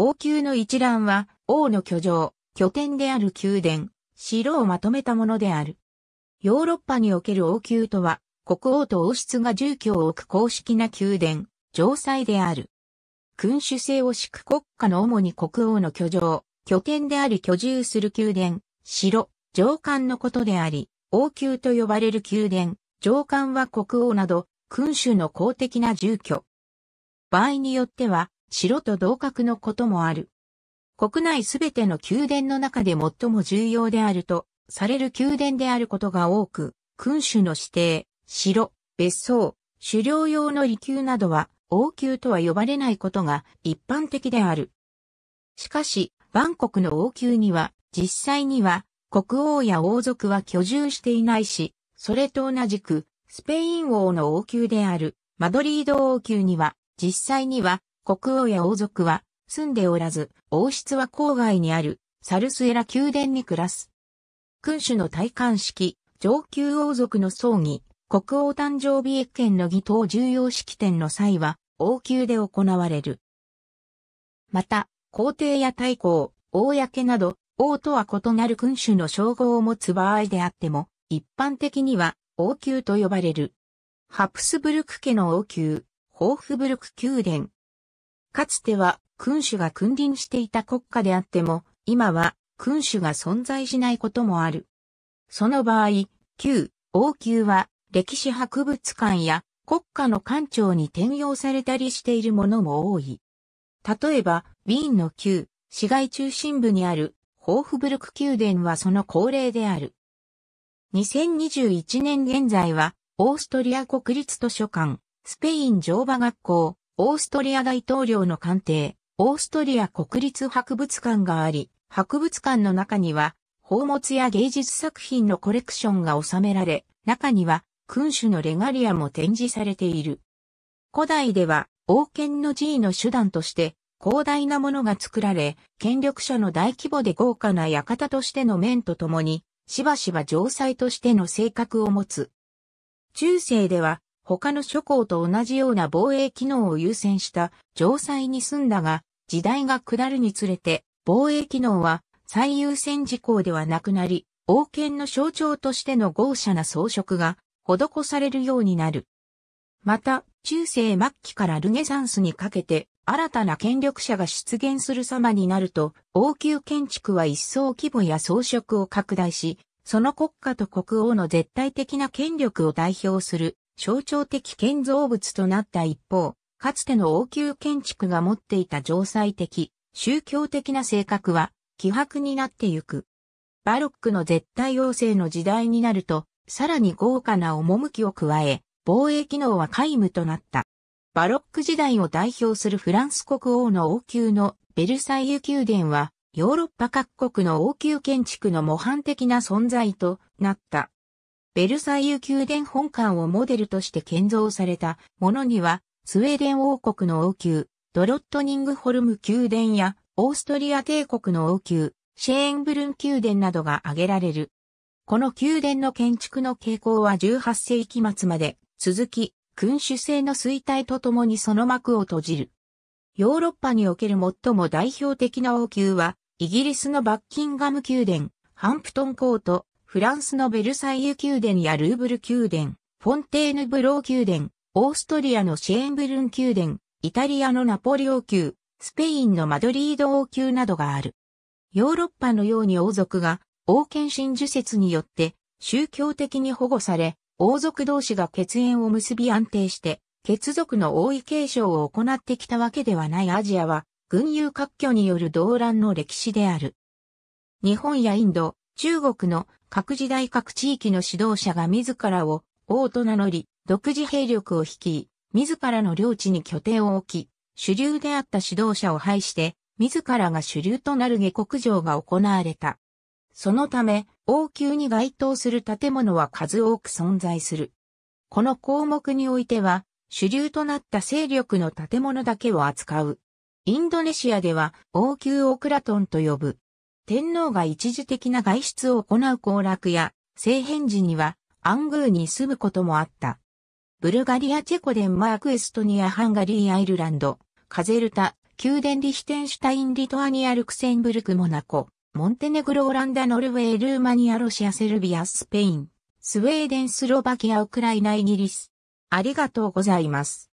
王宮の一覧は、王の居城、拠点である宮殿、城をまとめたものである。ヨーロッパにおける王宮とは、国王と王室が住居を置く公式な宮殿、城塞である。君主制を敷く国家の主に国王の居城、拠点であり居住する宮殿、城、城管のことであり、王宮と呼ばれる宮殿、城管は国王など、君主の公的な住居。場合によっては、城と同格のこともある。国内すべての宮殿の中で最も重要であるとされる宮殿であることが多く、君主の指定、城、別荘、狩猟用の離宮などは王宮とは呼ばれないことが一般的である。しかし、万国の王宮には実際には国王や王族は居住していないし、それと同じくスペイン王の王宮であるマドリード王宮には実際には国王や王族は住んでおらず、王室は郊外にあるサルスエラ宮殿に暮らす。君主の戴冠式、上級王族の葬儀、国王誕生日越見の儀等重要式典の際は、王宮で行われる。また、皇帝や太后、公など、王とは異なる君主の称号を持つ場合であっても、一般的には王宮と呼ばれる。ハプスブルク家の王宮、ホーフブルク宮殿、かつては君主が君臨していた国家であっても、今は君主が存在しないこともある。その場合、旧、王宮は歴史博物館や国家の官庁に転用されたりしているものも多い。例えば、ウィーンの旧、市街中心部にあるホーフブルク宮殿はその恒例である。2021年現在は、オーストリア国立図書館、スペイン乗馬学校、オーストリア大統領の官邸、オーストリア国立博物館があり、博物館の中には、宝物や芸術作品のコレクションが収められ、中には、君主のレガリアも展示されている。古代では、王権の地位の手段として、広大なものが作られ、権力者の大規模で豪華な館としての面とともに、しばしば城塞としての性格を持つ。中世では、他の諸侯と同じような防衛機能を優先した城塞に住んだが、時代が下るにつれて、防衛機能は最優先事項ではなくなり、王権の象徴としての豪奢な装飾が施されるようになる。また、中世末期からルネサンスにかけて、新たな権力者が出現する様になると、王宮建築は一層規模や装飾を拡大し、その国家と国王の絶対的な権力を代表する象徴的建造物となった一方、かつての王宮建築が持っていた城塞的、宗教的な性格は、希薄になってゆく。バロックの絶対王政の時代になると、さらに豪華な趣を加え、防衛機能は皆無となった。バロック時代を代表するフランス国王の王宮のベルサイユ宮殿は、ヨーロッパ各国の王宮建築の模範的な存在となった。ベルサイユ宮殿本館をモデルとして建造されたものには、スウェーデン王国の王宮、ドロットニングホルム宮殿や、オーストリア帝国の王宮、シェーンブルン宮殿などが挙げられる。この宮殿の建築の傾向は18世紀末まで続き、君主制の衰退とともにその幕を閉じる。ヨーロッパにおける最も代表的な王宮は、イギリスのバッキンガム宮殿、ハンプトンコート、フランスのベルサイユ宮殿やルーブル宮殿、フォンテーヌブロー宮殿、オーストリアのシェーンブルン宮殿、イタリアのナポリ王宮、スペインのマドリード王宮などがある。ヨーロッパのように王族が王権神授説によって宗教的に保護され、王族同士が血縁を結び安定して、血族の王位継承を行ってきたわけではないアジアは、軍友割拠による動乱の歴史である。日本やインド、中国の各時代各地域の指導者が自らを王と名乗り、独自兵力を率い、自らの領地に拠点を置き、主流であった指導者を排して、自らが主流となる下国上が行われた。そのため、王宮に該当する建物は数多く存在する。この項目においては、主流となった勢力の建物だけを扱う。インドネシアでは王宮オクラトンと呼ぶ。天皇が一時的な外出を行う行楽や、政変時には、暗宮に住むこともあった。ブルガリア、チェコ、デンマーク、エストニア、ハンガリー、アイルランド、カゼルタ、宮殿リヒテンシュタイン、リトアニア、ルクセンブルク、モナコ、モンテネグロ、オランダ、ノルウェー、ルーマニア、ロシア、セルビア、スペイン、スウェーデン、スロバキア、ウクライナ、イギリス。ありがとうございます。